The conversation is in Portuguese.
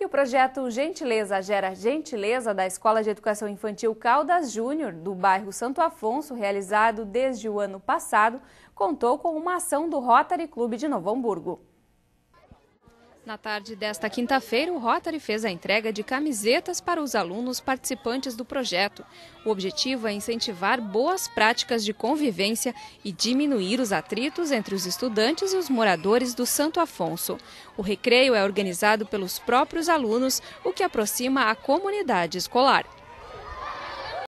E o projeto Gentileza Gera Gentileza da Escola de Educação Infantil Caldas Júnior, do bairro Santo Afonso, realizado desde o ano passado, contou com uma ação do Rotary Clube de Novo Hamburgo. Na tarde desta quinta-feira, o Rotary fez a entrega de camisetas para os alunos participantes do projeto. O objetivo é incentivar boas práticas de convivência e diminuir os atritos entre os estudantes e os moradores do Santo Afonso. O recreio é organizado pelos próprios alunos, o que aproxima a comunidade escolar.